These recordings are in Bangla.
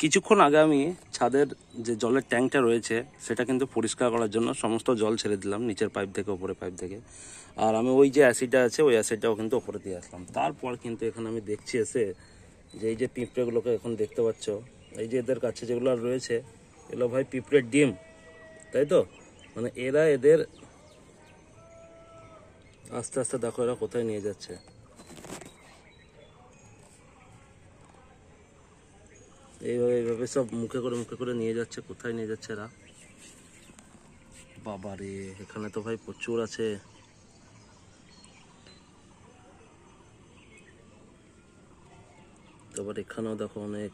কিছুক্ষণ আগে আমি ছাদের যে জলের ট্যাঙ্কটা রয়েছে সেটা কিন্তু পরিষ্কার করার জন্য সমস্ত জল ছেড়ে দিলাম নিচের পাইপ থেকে ওপরে পাইপ থেকে আর আমি ওই যে অ্যাসিডটা আছে ওই অ্যাসিডটাও কিন্তু ওপরে দিয়ে আসলাম তারপর কিন্তু এখানে আমি দেখছি এসে যে এই যে পিঁপড়েগুলোকে এখন দেখতে পাচ্ছ এই যে এদের কাছে যেগুলো রয়েছে এগুলো ভাই পিঁপড়ের ডিম তাই তো মানে এরা এদের আস্তে আস্তে দেখো এরা কোথায় নিয়ে যাচ্ছে এইভাবে এইভাবে সব মুখে করে মুখে করে নিয়ে যাচ্ছে কোথায় নিয়ে যাচ্ছে এরা বাবা রে এখানে তো ভাই প্রচুর আছে তারপর এখানেও দেখো অনেক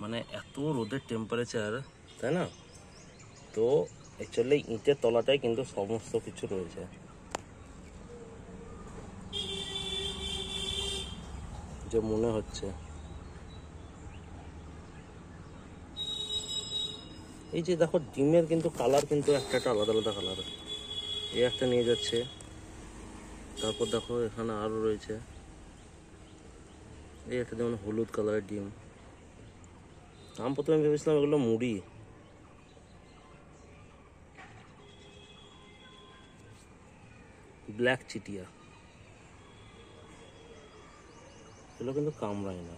মানে এত রোদের টেম্পারেচার তাই না তো অ্যাকচুয়ালি ইঁটের তলাটাই কিন্তু সমস্ত কিছু রয়েছে যে মনে হচ্ছে এই যে দেখো ডিমের কিন্তু কালার কিন্তু একটা একটা আলাদা আলাদা কালার এই একটা নিয়ে যাচ্ছে তারপর দেখো এখানে আরও রয়েছে এই একটা যেমন হলুদ কালারের ডিম দাম প্রথমে ভেবেছিলাম এগুলো মুড়ি ব্ল্যাক চিটিয়া এগুলো কিন্তু কামড়ায় না